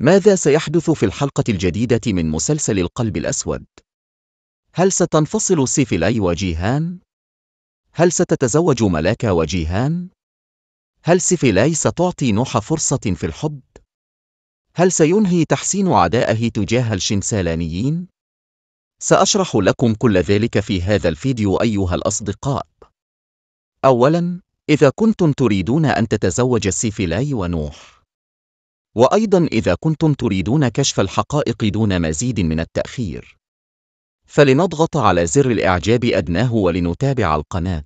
ماذا سيحدث في الحلقة الجديدة من مسلسل القلب الأسود؟ هل ستنفصل سيفيلاي وجيهان؟ هل ستتزوج ملاكا وجيهان؟ هل سيفيلاي ستعطي نوح فرصة في الحب؟ هل سينهي تحسين عدائه تجاه الشمسالانيين؟ سأشرح لكم كل ذلك في هذا الفيديو أيها الأصدقاء. أولاً، إذا كنتم تريدون أن تتزوج سيفيلاي ونوح، وأيضا إذا كنتم تريدون كشف الحقائق دون مزيد من التأخير فلنضغط على زر الإعجاب أدناه ولنتابع القناة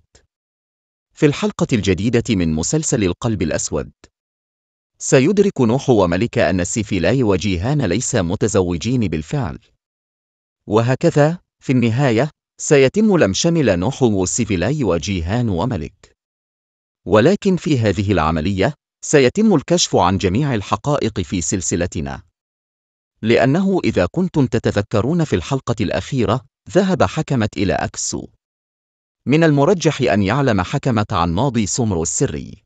في الحلقة الجديدة من مسلسل القلب الأسود سيدرك نوح وملك أن السيفيلاي وجيهان ليس متزوجين بالفعل وهكذا في النهاية سيتم لم شمل نوح والسيفيلاي وجيهان وملك ولكن في هذه العملية سيتم الكشف عن جميع الحقائق في سلسلتنا. لأنه إذا كنتم تتذكرون في الحلقة الأخيرة، ذهب حكمت إلى أكسو. من المرجح أن يعلم حكمت عن ماضي سمر السري.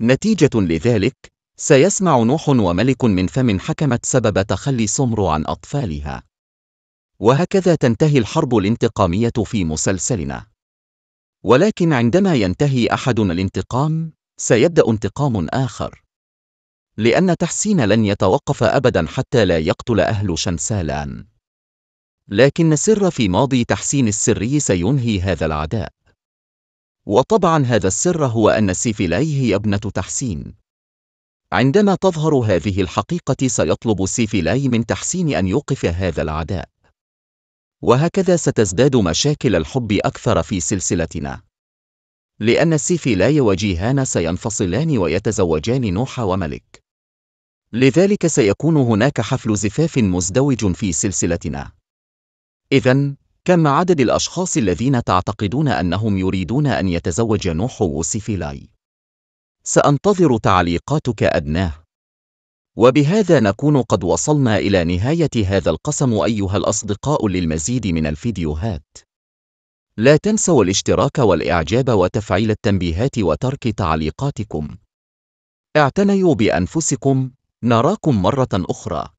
نتيجة لذلك، سيسمع نوح وملك من فم حكمت سبب تخلي سمر عن أطفالها. وهكذا تنتهي الحرب الانتقامية في مسلسلنا. ولكن عندما ينتهي أحد الانتقام، سيبدأ انتقام آخر لأن تحسين لن يتوقف أبدا حتى لا يقتل أهل شمسالان لكن سر في ماضي تحسين السري سينهي هذا العداء وطبعا هذا السر هو أن سيفيلاي هي ابنة تحسين عندما تظهر هذه الحقيقة سيطلب سيفيلاي من تحسين أن يوقف هذا العداء وهكذا ستزداد مشاكل الحب أكثر في سلسلتنا لأن السيفيلاي وجيهان سينفصلان ويتزوجان نوح وملك لذلك سيكون هناك حفل زفاف مزدوج في سلسلتنا إذا كم عدد الأشخاص الذين تعتقدون أنهم يريدون أن يتزوج نوح وسيفيلاي؟ سأنتظر تعليقاتك أدناه وبهذا نكون قد وصلنا إلى نهاية هذا القسم أيها الأصدقاء للمزيد من الفيديوهات لا تنسوا الاشتراك والإعجاب وتفعيل التنبيهات وترك تعليقاتكم. اعتنيوا بأنفسكم، نراكم مرة أخرى.